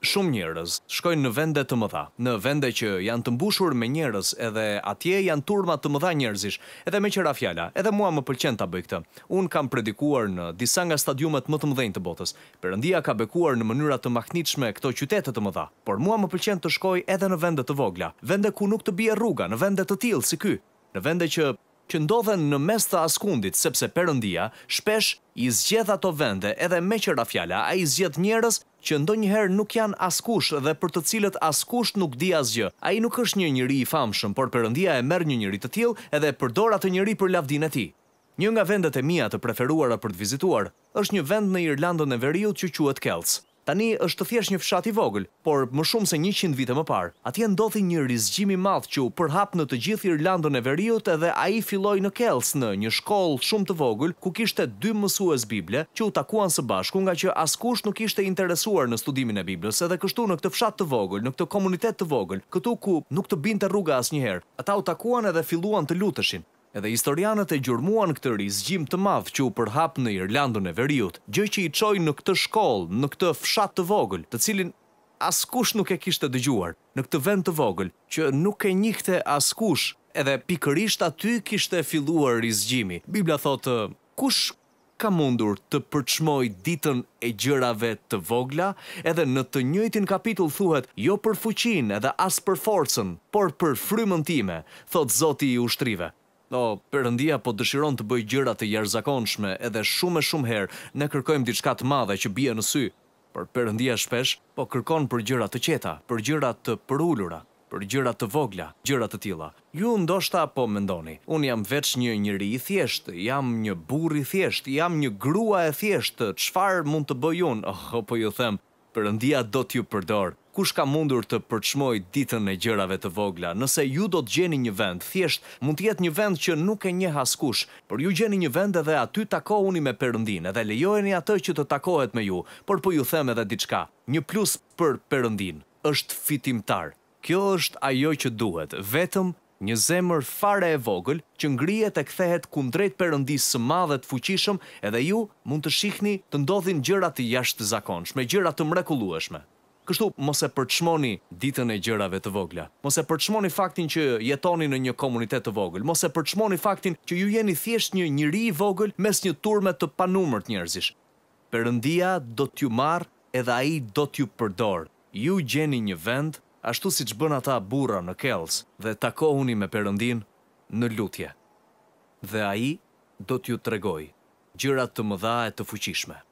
Shumë njerëz shkojnë në vende të mëdha, në vende që janë të mbushur me njerëz, edhe atje janë turma të mëdha njerëzish, edhe me qera fjala, edhe mua më pëlqen ta bëj këtë. Unë kam predikuar në disa nga stadiumet më të mëdhenj të botës. Perëndia ka bekuar në mënyra të mahnitshme këto qytete të mëdha, por mua më pëlqen të shkoj edhe në vende të vogla, vende ku nuk të bie rruga, në vende të tillë si ky, në vende që që ndodhen në mes të askundit, sepse përëndia shpesh i zgjedh ato vende edhe me qëra fjala a i zgjedh njerës që ndo njëherë nuk janë askush dhe për të cilët askush nuk di asgjë. A i nuk është një njëri i famshëm, por përëndia e merë një njëri të tjil edhe përdor atë njëri për lavdin e ti. Një nga vendet e mija të preferuara për të vizituar është një vend në Irlandën e Veriut që quhet Kelts. Tani është të thjesht një fshat i vogël, por më shumë se 100 vite më parë, atje ndodhi një rizgjimi i madh që u përhap në të gjithë Irlandën e Veriut edhe ai filloi në Kells në një shkollë shumë të vogël ku kishte dy mësues bible që u takuan së bashku nga që askush nuk ishte interesuar në studimin e Biblës, edhe kështu në këtë fshat të vogël, në këtë komunitet të vogël, këtu ku nuk të binte rruga asnjëherë. Ata u takuan edhe filluan të luteshin. Edhe historianët e gjurmuan këtë rizgjim të madh që u përhap në Irlandën e Veriut, gjë që i çoi në këtë shkollë, në këtë fshat të vogël, të cilin askush nuk e kishte dëgjuar, në këtë vend të vogël që nuk e njihte askush, edhe pikërisht aty kishte filluar rizgjimi. Bibla thotë, kush ka mundur të përçmoj ditën e gjërave të vogla, edhe në të njëjtin kapitull thuhet, jo për fuqinë edhe as për forcën, por për frymën time, thot Zoti i ushtrive. Do, përëndia po dëshiron të bëj gjëra të jarëzakonshme edhe shumë e shumë herë ne kërkojmë diçka të madhe që bie në sy, por përëndia shpesh po kërkon për gjëra të qeta, për gjëra të përullura, për gjëra të vogla, gjëra të tila. Ju ndoshta po mendoni, unë jam veç një njëri i thjesht, jam një bur i thjesht, jam një grua e thjesht, qfar mund të bëj unë, oh, po ju them, përëndia do t'ju përdorë, kush ka mundur të përçmoj ditën e gjërave të vogla, nëse ju do të gjeni një vend, thjesht mund të jetë një vend që nuk e njeh askush, por ju gjeni një vend edhe aty takohuni me Perëndin, edhe lejoheni atë që të takohet me ju, por po ju them edhe diçka, një plus për Perëndin është fitimtar. Kjo është ajo që duhet, vetëm një zemër fare e vogël që ngrihet e kthehet kundrejt Perëndisë së madhe të fuqishëm, edhe ju mund të shihni të ndodhin gjëra të jashtëzakonshme, gjëra të mrekullueshme. Kështu mos e përçmoni ditën e gjërave të vogla. Mos e përçmoni faktin që jetoni në një komunitet të vogël. Mos e përçmoni faktin që ju jeni thjesht një njëri i vogël mes një turme të panumërt njerëzish. Perëndia do t'ju marr edhe ai do t'ju përdor. Ju gjeni një vend ashtu siç bën ata burra në Kells dhe takohuni me Perëndin në lutje. Dhe ai do t'ju tregoj gjërat të mëdha e të fuqishme.